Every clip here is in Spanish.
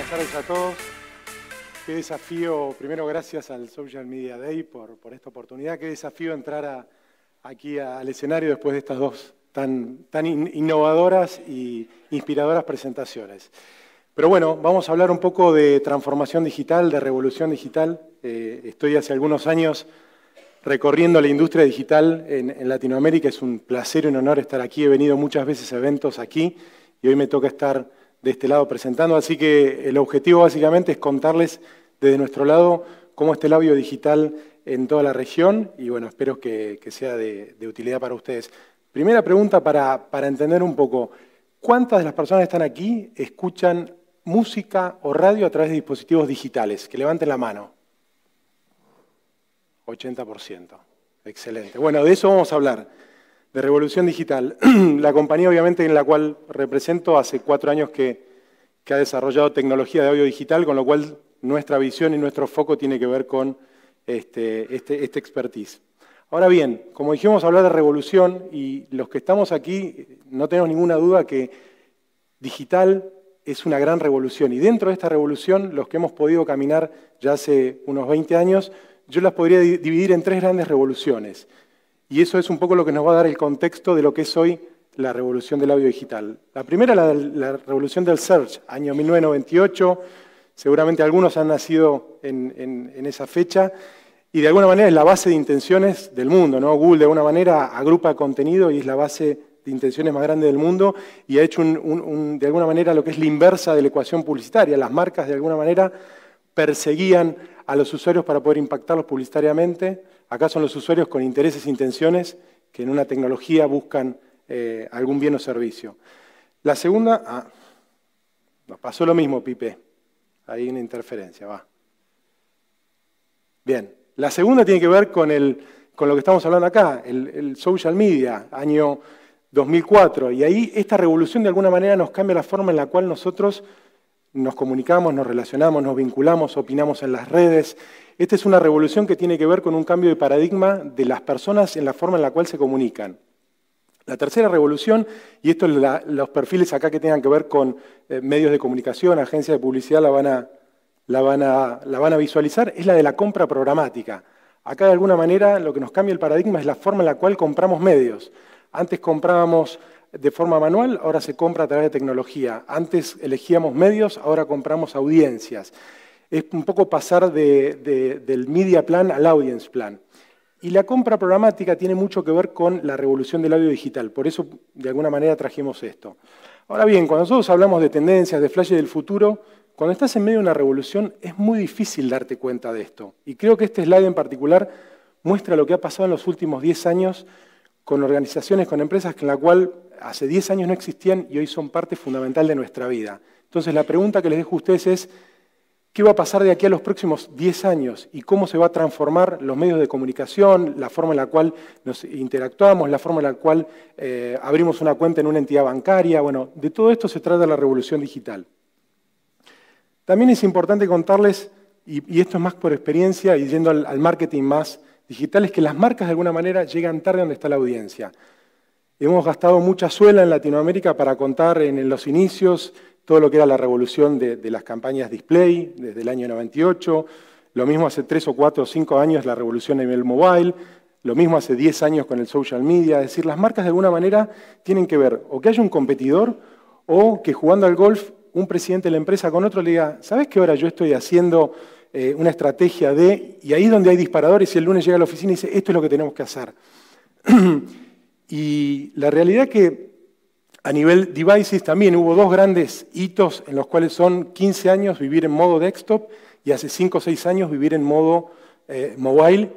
buenas tardes a todos. Qué desafío, primero gracias al Social Media Day por, esta oportunidad, qué desafío entrar aquí al escenario después de estas dos tan, innovadoras e inspiradoras presentaciones. Pero bueno, vamos a hablar un poco de transformación digital, de revolución digital. Eh, estoy hace algunos años recorriendo la industria digital en, en Latinoamérica, es un placer y un honor estar aquí, he venido muchas veces a eventos aquí y hoy me toca estar de este lado presentando. Así que el objetivo básicamente es contarles desde nuestro lado cómo está el audio digital en toda la región y bueno, espero que, sea de, utilidad para ustedes. Primera pregunta para, para entender un poco, ¿cuántas de las personas que están aquí escuchan música o radio a través de dispositivos digitales? Que levanten la mano. 80%. Excelente. Bueno, de eso vamos a hablar de Revolución Digital, la compañía obviamente en la cual represento hace cuatro años que, ha desarrollado tecnología de audio digital, con lo cual nuestra visión y nuestro foco tiene que ver con este, este, este expertise. Ahora bien, como dijimos, hablar de revolución y los que estamos aquí no tenemos ninguna duda que digital es una gran revolución. Y dentro de esta revolución, los que hemos podido caminar ya hace unos 20 años, yo las podría dividir en tres grandes revoluciones. Y eso es un poco lo que nos va a dar el contexto de lo que es hoy la revolución del audio digital. La primera, la, la revolución del search, año 1998. Seguramente algunos han nacido en, esa fecha. Y de alguna manera es la base de intenciones del mundo. Google de alguna manera agrupa contenido y es la base de intenciones más grande del mundo y ha hecho de alguna manera lo que es la inversa de la ecuación publicitaria. Las marcas de alguna manera perseguían a los usuarios para poder impactarlos publicitariamente. Acá son los usuarios con intereses e intenciones que en una tecnología buscan eh, algún bien o servicio. La segunda, ah, nos pasó lo mismo, Pipe. Hay una interferencia, va. Bien, la segunda tiene que ver con, lo que estamos hablando acá, el social media, año 2004. Y ahí esta revolución de alguna manera nos cambia la forma en la cual nosotros nos comunicamos, nos relacionamos, nos vinculamos, opinamos en las redes. Esta es una revolución que tiene que ver con un cambio de paradigma de las personas en la forma en la cual se comunican. La tercera revolución, y estos los perfiles acá que tengan que ver con eh, medios de comunicación, agencias de publicidad, la van a, la van a visualizar, es la de la compra programática. Acá de alguna manera lo que nos cambia el paradigma es la forma en la cual compramos medios. Antes comprábamos de forma manual, ahora se compra a través de tecnología. Antes elegíamos medios, ahora compramos audiencias. Es un poco pasar del media plan al audience plan. Y la compra programática tiene mucho que ver con la revolución del audio digital, por eso de alguna manera trajimos esto. Ahora bien, cuando nosotros hablamos de tendencias, de flashes del futuro, cuando estás en medio de una revolución es muy difícil darte cuenta de esto. Y creo que este slide en particular muestra lo que ha pasado en los últimos 10 años con organizaciones, con empresas en la cual hace 10 años no existían y hoy son parte fundamental de nuestra vida. Entonces la pregunta que les dejo a ustedes es, ¿qué va a pasar de aquí a los próximos 10 años y cómo se va a transformar los medios de comunicación, la forma en la cual nos interactuamos, la forma en la cual eh, abrimos una cuenta en una entidad bancaria? Bueno, de todo esto se trata la revolución digital. También es importante contarles, y, esto es más por experiencia y yendo al marketing más digital, es que las marcas de alguna manera llegan tarde donde está la audiencia. Hemos gastado mucha suela en Latinoamérica para contar en los inicios todo lo que era la revolución de, las campañas display desde el año 98, lo mismo hace tres o cuatro o cinco años la revolución en el mobile, lo mismo hace diez años con el social media, es decir, las marcas de alguna manera tienen que ver o que haya un competidor o que jugando al golf un presidente de la empresa con otro le diga, ¿sabes qué ahora yo estoy haciendo eh, una estrategia de... Y ahí es donde hay disparadores y el lunes llega a la oficina y dice, esto es lo que tenemos que hacer. Y la realidad que a nivel devices también hubo dos grandes hitos en los cuales son 15 años vivir en modo desktop y hace 5 o 6 años vivir en modo eh, mobile.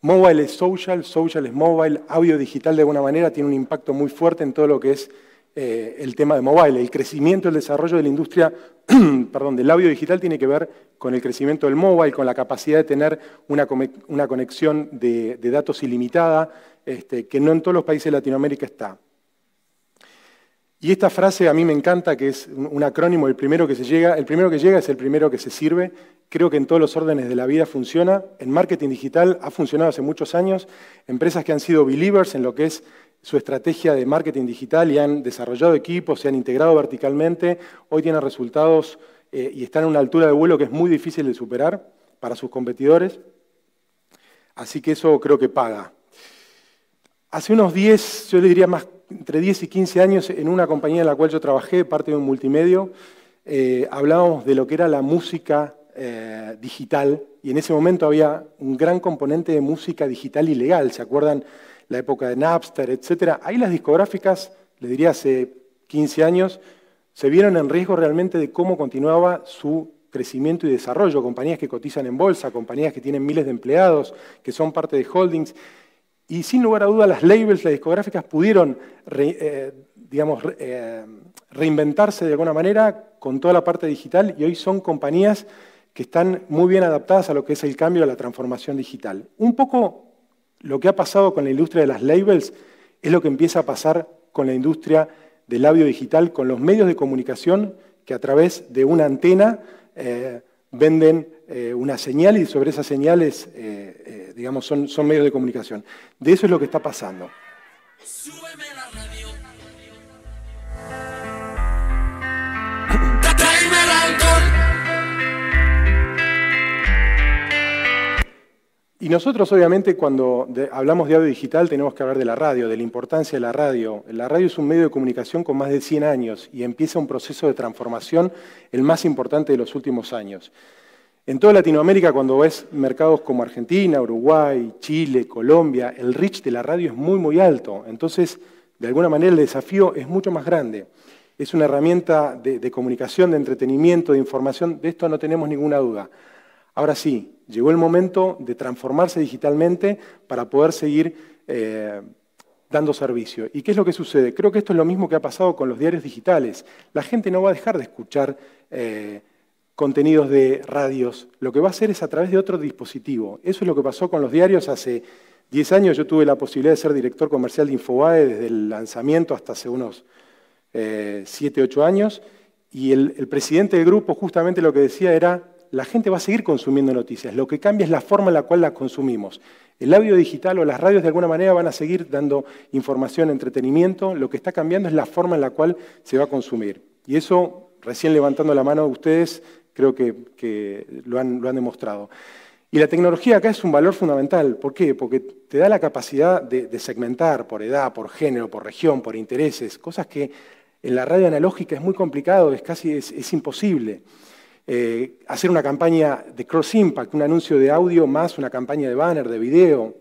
Mobile es social, social es mobile, audio digital de alguna manera tiene un impacto muy fuerte en todo lo que es eh, el tema de mobile. El crecimiento, el desarrollo de la industria perdón, del audio digital tiene que ver con el crecimiento del mobile, con la capacidad de tener una, conexión de datos ilimitada, este, que no en todos los países de Latinoamérica está. Y esta frase a mí me encanta, que es un acrónimo, el primero que se llega, el primero que llega es el primero que se sirve. Creo que en todos los órdenes de la vida funciona. En marketing digital ha funcionado hace muchos años. Empresas que han sido believers en lo que es su estrategia de marketing digital y han desarrollado equipos, se han integrado verticalmente, hoy tienen resultados eh, y están a una altura de vuelo que es muy difícil de superar para sus competidores. Así que eso creo que paga. Hace unos 10, yo le diría más, entre 10 y 15 años, en una compañía en la cual yo trabajé, parte de un multimedio, eh, hablábamos de lo que era la música eh, digital, y en ese momento había un gran componente de música digital ilegal, ¿se acuerdan? La época de Napster, etc. Ahí las discográficas, le diría hace 15 años, se vieron en riesgo realmente de cómo continuaba su crecimiento y desarrollo, compañías que cotizan en bolsa, compañías que tienen miles de empleados, que son parte de holdings, y sin lugar a duda las labels, las discográficas pudieron eh, digamos, eh, reinventarse de alguna manera con toda la parte digital y hoy son compañías que están muy bien adaptadas a lo que es el cambio, a la transformación digital. Un poco lo que ha pasado con la industria de las labels es lo que empieza a pasar con la industria del audio digital, con los medios de comunicación que a través de una antena eh, venden eh, una señal y sobre esas señales, eh, eh, digamos, son, medios de comunicación. De eso es lo que está pasando. Y nosotros obviamente cuando hablamos de audio digital tenemos que hablar de la radio, de la importancia de la radio. La radio es un medio de comunicación con más de 100 años y empieza un proceso de transformación el más importante de los últimos años. En toda Latinoamérica, cuando ves mercados como Argentina, Uruguay, Chile, Colombia, el reach de la radio es muy, muy alto. Entonces, de alguna manera, el desafío es mucho más grande. Es una herramienta de, comunicación, de entretenimiento, de información, de esto no tenemos ninguna duda. Ahora sí, llegó el momento de transformarse digitalmente para poder seguir eh, dando servicio. ¿Y qué es lo que sucede? Creo que esto es lo mismo que ha pasado con los diarios digitales. La gente no va a dejar de escuchar. Eh, contenidos de radios, lo que va a hacer es a través de otro dispositivo. Eso es lo que pasó con los diarios hace 10 años. Yo tuve la posibilidad de ser director comercial de Infobae desde el lanzamiento hasta hace unos 7, eh, 8 años. Y el, presidente del grupo justamente lo que decía era, la gente va a seguir consumiendo noticias, lo que cambia es la forma en la cual las consumimos. El audio digital o las radios de alguna manera van a seguir dando información, entretenimiento, lo que está cambiando es la forma en la cual se va a consumir. Y eso, recién levantando la mano de ustedes, Creo que, lo, han, demostrado. Y la tecnología acá es un valor fundamental. ¿Por qué? Porque te da la capacidad de, segmentar por edad, por género, por región, por intereses, cosas que en la radio analógica es muy complicado, es casi es, imposible. Eh, hacer una campaña de cross impact, un anuncio de audio más una campaña de banner, de video,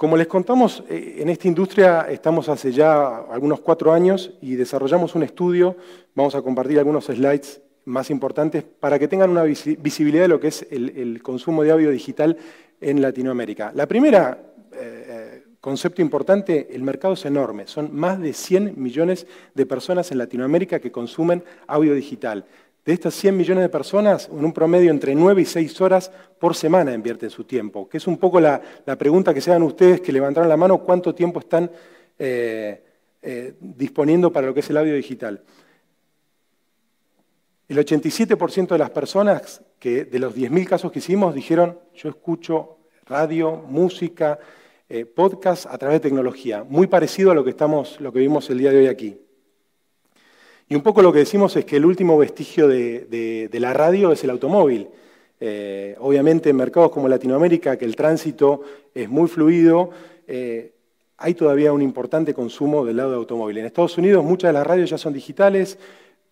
como les contamos, eh, en esta industria estamos hace ya algunos cuatro años y desarrollamos un estudio, vamos a compartir algunos slides más importantes para que tengan una visibilidad de lo que es el, consumo de audio digital en Latinoamérica. La primera eh, eh, concepto importante, el mercado es enorme, son más de 100 millones de personas en Latinoamérica que consumen audio digital. De estas 100 millones de personas, en un promedio entre 9 y 6 horas por semana invierten su tiempo, que es un poco la, pregunta que se dan ustedes que levantaron la mano, cuánto tiempo están eh, eh, disponiendo para lo que es el audio digital. El 87% de las personas que de los 10.000 casos que hicimos dijeron, yo escucho radio, música, eh, podcast a través de tecnología, muy parecido a lo que, estamos, lo que vimos el día de hoy aquí. Y un poco lo que decimos es que el último vestigio de, la radio es el automóvil. Eh, obviamente en mercados como Latinoamérica, que el tránsito es muy fluido, eh, hay todavía un importante consumo del lado de automóvil. En Estados Unidos muchas de las radios ya son digitales.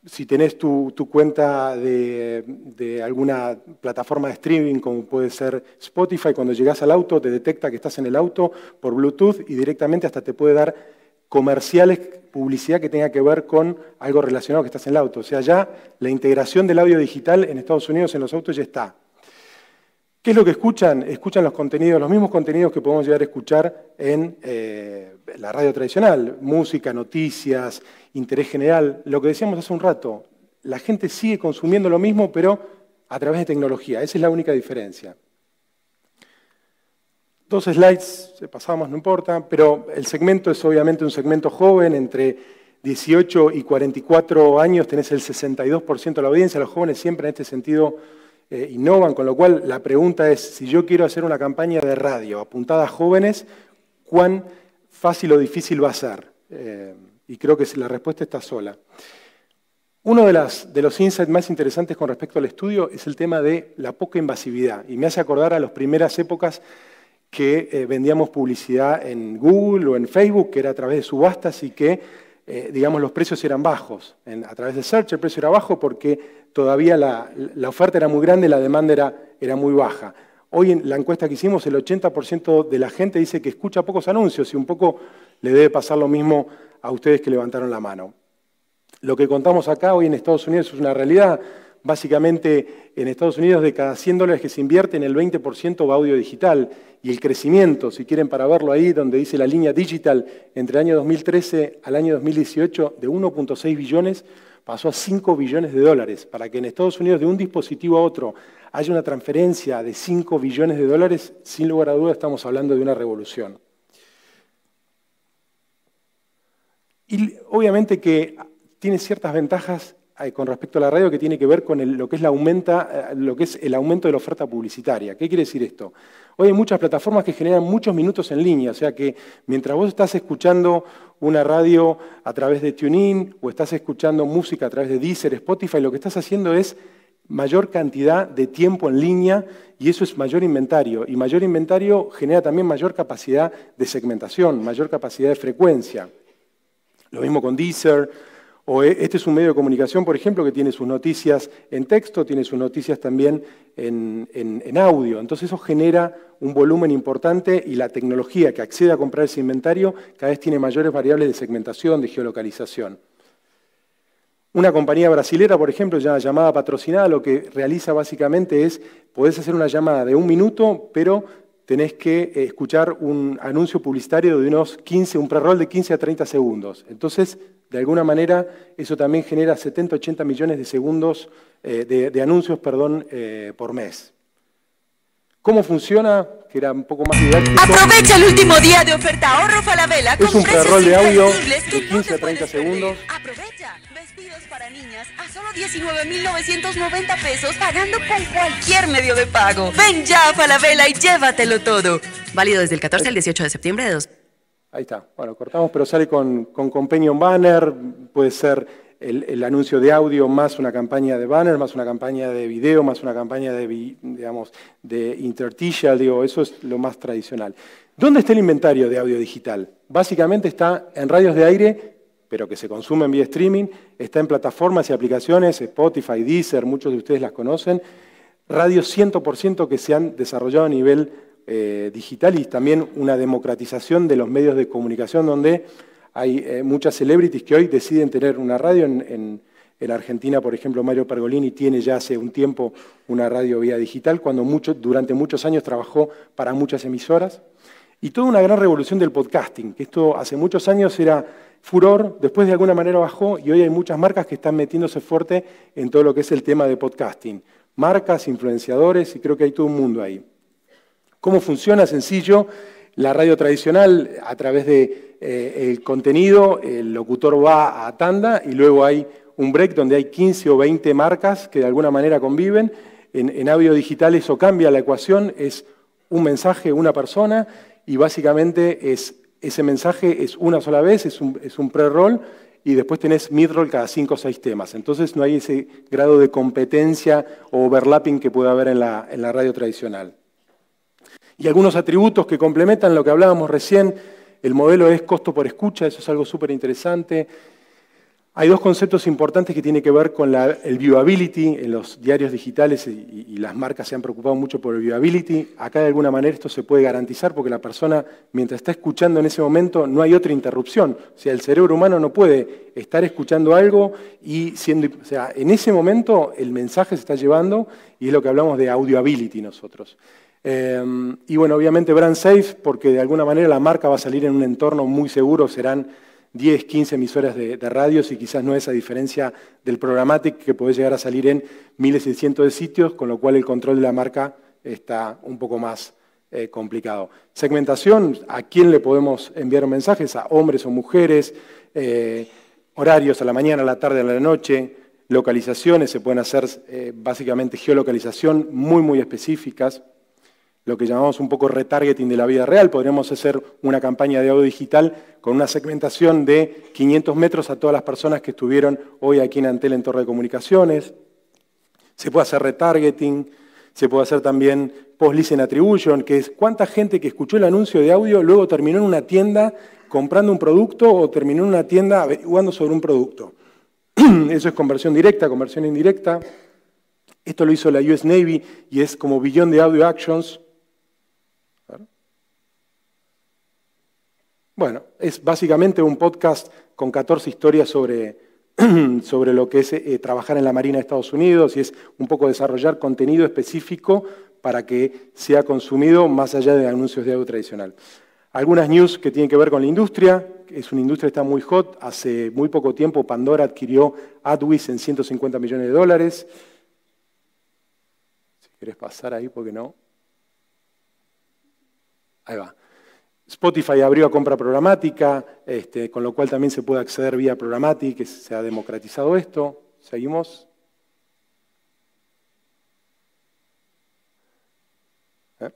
Si tenés tu, cuenta de, de, alguna plataforma de streaming, como puede ser Spotify, cuando llegás al auto te detecta que estás en el auto por Bluetooth y directamente hasta te puede dar comerciales, publicidad que tenga que ver con algo relacionado que estás en el auto. O sea, ya la integración del audio digital en Estados Unidos en los autos ya está. ¿Qué es lo que escuchan? Escuchan los contenidos, los mismos contenidos que podemos llegar a escuchar en eh, la radio tradicional, música, noticias, interés general, lo que decíamos hace un rato, la gente sigue consumiendo lo mismo, pero a través de tecnología, esa es la única diferencia dos slides, se pasamos, no importa, pero el segmento es obviamente un segmento joven, entre 18 y 44 años tenés el 62% de la audiencia, los jóvenes siempre en este sentido eh, innovan, con lo cual la pregunta es, si yo quiero hacer una campaña de radio apuntada a jóvenes, ¿cuán fácil o difícil va a ser? Eh, y creo que la respuesta está sola. Uno de, de, los insights más interesantes con respecto al estudio es el tema de la poca invasividad, y me hace acordar a las primeras épocas que eh, vendíamos publicidad en Google o en Facebook, que era a través de subastas y que, eh, digamos, los precios eran bajos. a través de Search el precio era bajo porque todavía la, oferta era muy grande, y la demanda era, era muy baja. Hoy en la encuesta que hicimos, el 80% de la gente dice que escucha pocos anuncios y un poco le debe pasar lo mismo a ustedes que levantaron la mano. Lo que contamos acá hoy en Estados Unidos es una realidad. Básicamente, en Estados Unidos, de cada 100 dólares que se invierte, en el 20% va audio digital. Y el crecimiento, si quieren para verlo ahí, donde dice la línea digital, entre el año 2013 al año 2018, de 1.6 billones pasó a 5 billones de dólares. Para que en Estados Unidos, de un dispositivo a otro, haya una transferencia de 5 billones de dólares, sin lugar a duda estamos hablando de una revolución. Y obviamente que tiene ciertas ventajas con respecto a la radio que tiene que ver con eh, lo que es el aumento de la oferta publicitaria. ¿Qué quiere decir esto? Hoy hay muchas plataformas que generan muchos minutos en línea, o sea que mientras vos estás escuchando una radio a través de TuneIn o estás escuchando música a través de Deezer, Spotify, lo que estás haciendo es mayor cantidad de tiempo en línea y eso es mayor inventario. Y mayor inventario genera también mayor capacidad de segmentación, mayor capacidad de frecuencia. Lo mismo con Deezer, o e, este es un medio de comunicación, por ejemplo, que tiene sus noticias en texto, tiene sus noticias también en, audio. Entonces eso genera un volumen importante y la tecnología que accede a comprar ese inventario cada vez tiene mayores variables de segmentación, de geolocalización. Una compañía brasilera, por ejemplo, ya llamada patrocinada, lo que realiza básicamente es, podés hacer una llamada de un minuto, pero tenés que eh, escuchar un anuncio publicitario de unos 15, un prerol de 15 a 30 segundos. Entonces, de alguna manera, eso también genera 70, 80 millones de segundos eh, de, anuncios perdón, eh, por mes. ¿Cómo funciona? Que era un poco más didáctico. Aprovecha el último día de oferta ahorro Falabella con Es un prerol de audio de 15 a 30 segundos. Aprovecha vestidos para niñas 19,990 pesos pagando con cualquier medio de pago. Ven ya a Falabella y llévatelo todo. Válido desde el 14 al 18 de septiembre de 2. Ahí está. Bueno, cortamos, pero sale con, con companion banner, puede ser el, anuncio de audio más una campaña de banner, más una campaña de video, más una campaña de, digamos, de interstitial, digo, eso es lo más tradicional. ¿Dónde está el inventario de audio digital? Básicamente está en radios de aire pero que se consumen vía streaming, está en plataformas y aplicaciones, Spotify, Deezer, muchos de ustedes las conocen, radios 100% que se han desarrollado a nivel eh, digital y también una democratización de los medios de comunicación donde hay eh, muchas celebrities que hoy deciden tener una radio en, en, Argentina, por ejemplo, Mario Pergolini tiene ya hace un tiempo una radio vía digital, cuando durante muchos años trabajó para muchas emisoras y toda una gran revolución del podcasting, que esto hace muchos años era furor, después de alguna manera bajó y hoy hay muchas marcas que están metiéndose fuerte en todo lo que es el tema de podcasting. Marcas, influenciadores y creo que hay todo un mundo ahí. ¿Cómo funciona? Sencillo. La radio tradicional, a través de, eh, contenido, el locutor va a tanda y luego hay un break donde hay 15 o 20 marcas que de alguna manera conviven. en audio digital eso cambia la ecuación, es un mensaje, una persona, y básicamente ese mensaje es una sola vez, es un, pre-roll y después tenés mid-roll cada cinco o seis temas. Entonces no hay ese grado de competencia o overlapping que puede haber en la, en la radio tradicional. Y algunos atributos que complementan lo que hablábamos recién, el modelo es costo por escucha, eso es algo súper interesante. Hay dos conceptos importantes que tienen que ver con el viewability. En los diarios digitales y, las marcas se han preocupado mucho por el viewability. Acá de alguna manera esto se puede garantizar porque la persona, mientras está escuchando en ese momento, no hay otra interrupción. O sea, el cerebro humano no puede estar escuchando algo y siendo... O sea, en ese momento el mensaje se está llevando y es lo que hablamos de audioability nosotros. Em, y bueno, obviamente brand safe porque de alguna manera la marca va a salir en un entorno muy seguro, serán 10, 15 emisoras de, radios y quizás no es a diferencia del programático que puede llegar a salir en 1.600 de sitios, con lo cual el control de la marca está un poco más eh, complicado. Segmentación, ¿a quién le podemos enviar mensajes? A hombres o mujeres, eh, horarios a la mañana, a la tarde, a la noche, localizaciones, se pueden hacer eh, básicamente geolocalización muy, muy específicas lo que llamamos un poco retargeting de la vida real. Podríamos hacer una campaña de audio digital con una segmentación de 500 metros a todas las personas que estuvieron hoy aquí en Antel en Torre de Comunicaciones. Se puede hacer retargeting, se puede hacer también post-listen attribution, que es cuánta gente que escuchó el anuncio de audio luego terminó en una tienda comprando un producto o terminó en una tienda averiguando sobre un producto. Eso es conversión directa, conversión indirecta. Esto lo hizo la US Navy y es como billón de audio actions. Bueno, es básicamente un podcast con 14 historias sobre, lo que es eh, trabajar en la Marina de Estados Unidos y es un poco desarrollar contenido específico para que sea consumido más allá de anuncios de audio tradicional. Algunas news que tienen que ver con la industria, es una industria que está muy hot, hace muy poco tiempo Pandora adquirió AdWiz en 150 millones de dólares. Si quieres pasar ahí, porque no. Ahí va. Spotify abrió a compra programática, este, con lo cual también se puede acceder vía programática, se ha democratizado esto. Seguimos. ¿Eh?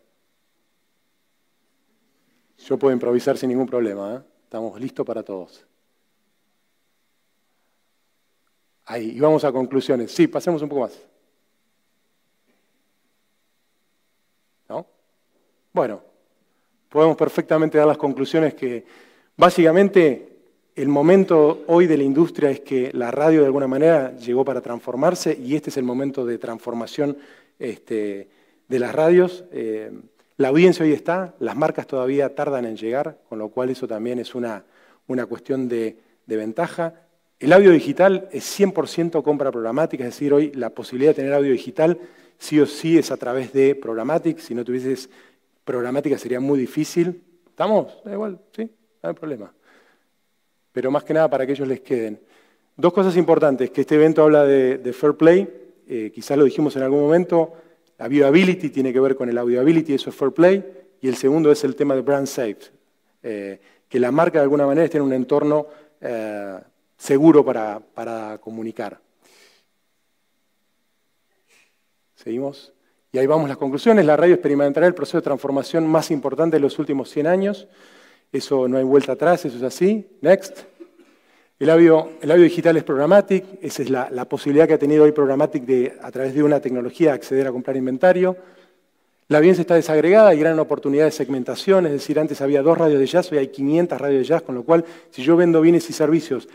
Yo puedo improvisar sin ningún problema, ¿eh? estamos listos para todos. Ahí, y vamos a conclusiones. Sí, pasemos un poco más. ¿No? Bueno, podemos perfectamente dar las conclusiones que básicamente el momento hoy de la industria es que la radio de alguna manera llegó para transformarse y este es el momento de transformación este, de las radios. Eh, la audiencia hoy está, las marcas todavía tardan en llegar, con lo cual eso también es una, una cuestión de, de ventaja. El audio digital es 100% compra programática, es decir, hoy la posibilidad de tener audio digital sí o sí es a través de programática. Si no tuvieses programática sería muy difícil. ¿Estamos? Da igual, sí, no hay problema. Pero más que nada para que ellos les queden. Dos cosas importantes, que este evento habla de, fair play, eh, quizás lo dijimos en algún momento, la viewability tiene que ver con el audioability, eso es fair play, y el segundo es el tema de brand safe, eh, que la marca de alguna manera esté en un entorno eh, seguro para comunicar. ¿Seguimos? Y ahí vamos las conclusiones. La radio experimentará el proceso de transformación más importante de los últimos 100 años. Eso no hay vuelta atrás, eso es así. Next. El audio, digital es programmatic, esa es la, posibilidad que ha tenido hoy programmatic de, a través de una tecnología, acceder a comprar inventario. La audiencia está desagregada, hay gran oportunidad de segmentación, es decir, antes había dos radios de jazz, hoy hay 500 radios de jazz, con lo cual, si yo vendo bienes y servicios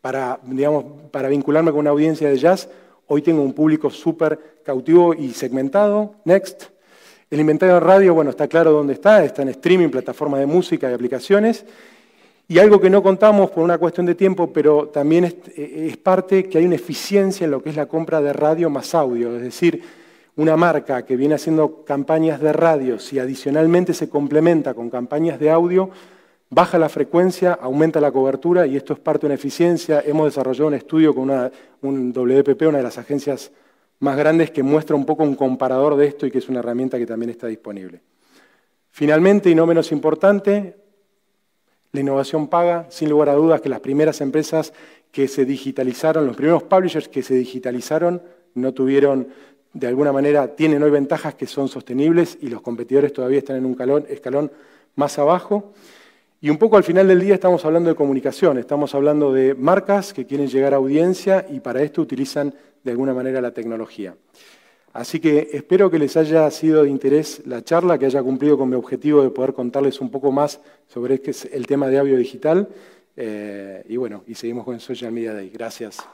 para vincularme con una audiencia de jazz, Hoy tengo un público súper cautivo y segmentado. Next. El inventario de radio, bueno, está claro dónde está, está en streaming, plataformas de música y aplicaciones. Y algo que no contamos por una cuestión de tiempo, pero también es, eh, es, parte que hay una eficiencia en lo que es la compra de radio más audio, es decir, una marca que viene haciendo campañas de radio, si adicionalmente se complementa con campañas de audio, baja la frecuencia, aumenta la cobertura y esto es parte de una eficiencia. Hemos desarrollado un estudio con un WPP, una de las agencias más grandes, que muestra un poco un comparador de esto y que es una herramienta que también está disponible. Finalmente, y no menos importante, la innovación paga, sin lugar a dudas, que las primeras empresas que se digitalizaron, los primeros publishers que se digitalizaron, no tuvieron, de alguna manera, tienen hoy ventajas que son sostenibles y los competidores todavía están en un escalón más abajo. Y un poco al final del día estamos hablando de comunicación, estamos hablando de marcas que quieren llegar a audiencia y para esto utilizan de alguna manera la tecnología. Así que espero que les haya sido de interés la charla, que haya cumplido con mi objetivo de poder contarles un poco más sobre este el tema de audio digital. Eh, y bueno, y seguimos con Social Media Day. Gracias.